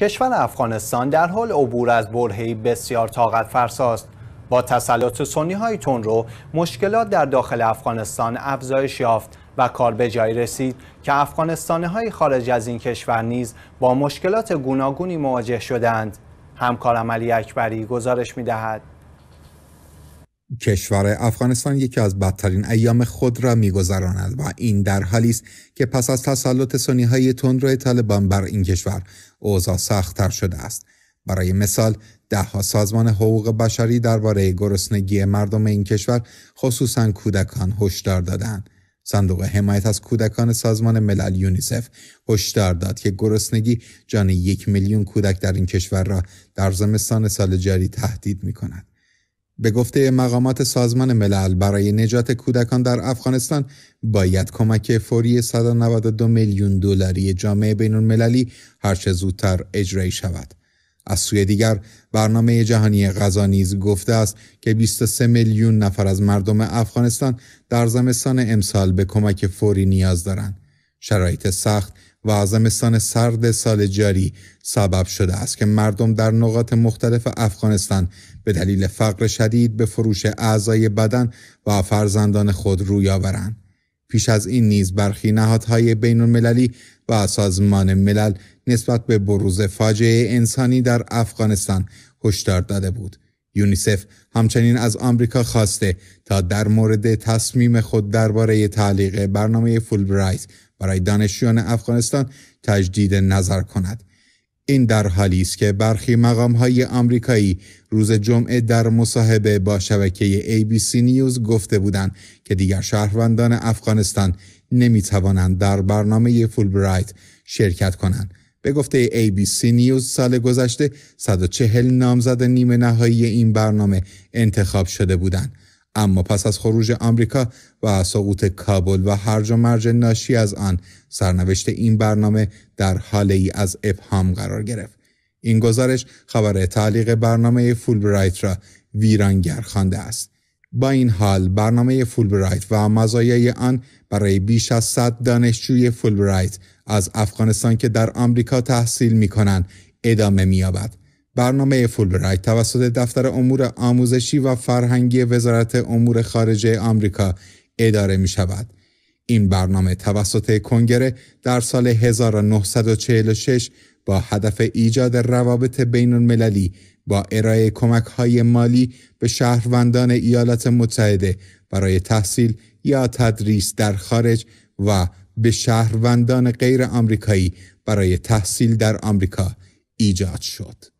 کشور افغانستان در حال عبور از برهی بسیار طاقت فرساست با تسلط سنی های تون رو مشکلات در داخل افغانستان افزایش یافت و کار به جای رسید که افغانستان های خارج از این کشور نیز با مشکلات گوناگونی مواجه شدند همکارم علی اکبری گزارش می دهد. کشور افغانستان یکی از بدترین ایام خود را میگذراند و این در حالی است که پس از تسلط سنی های تندرو طالبان بر این کشور اوضاع سختتر شده است برای مثال دهها سازمان حقوق بشری درباره گرسنگی مردم این کشور خصوصا کودکان هشدار دادند صندوق حمایت از کودکان سازمان ملل یونیسف هشدار داد که گرسنگی جان یک میلیون کودک در این کشور را در زمستان سال جاری تهدید می به گفته مقامات سازمان ملل برای نجات کودکان در افغانستان باید کمک فوری 192 میلیون دلاری جامعه بین المللی هر چه زودتر اجرایی شود. از سوی دیگر برنامه جهانی غذا نیز گفته است که 23 میلیون نفر از مردم افغانستان در زمستان امسال به کمک فوری نیاز دارند. شرایط سخت و زمستان سرد سال جاری سبب شده است که مردم در نقاط مختلف افغانستان به دلیل فقر شدید به فروش اعضای بدن و فرزندان خود روی آورند. پیش از این نیز برخی نهادهای بین المللی و سازمان ملل نسبت به بروز فاجعه انسانی در افغانستان هشدار داده بود. یونیسف همچنین از آمریکا خواسته تا در مورد تصمیم خود درباره تعلیق برنامه فولبرایت برای دانشجویان افغانستان تجدید نظر کند این در حالی است که برخی مقام های آمریکایی روز جمعه در مصاحبه با شبکه ABC نیوز گفته بودند که دیگر شهروندان افغانستان نمی توانند در برنامه فولبرایت شرکت کنند. به گفته ABC نیوز سال گذشته 140 نامزد نیمه نهایی این برنامه انتخاب شده بودند. اما پس از خروج آمریکا و سقوط کابل و هرج و مرج ناشی از آن سرنوشت این برنامه در حاله ای از ابهام قرار گرفت این گزارش خبر تعلیق برنامه فولبرایت را ویرانگر خوانده است با این حال برنامه فولبرایت و مزایای آن برای بیش از 100 دانشجوی فولبرایت از افغانستان که در آمریکا تحصیل می کنند ادامه می یابد برنامه فولبرایت توسط دفتر امور آموزشی و فرهنگی وزارت امور خارجه آمریکا اداره می شود. این برنامه توسط کنگره در سال 1946 با هدف ایجاد روابط بین المللی با ارائه کمک های مالی به شهروندان ایالات متحده برای تحصیل یا تدریس در خارج و به شهروندان غیر آمریکایی برای تحصیل در آمریکا ایجاد شد.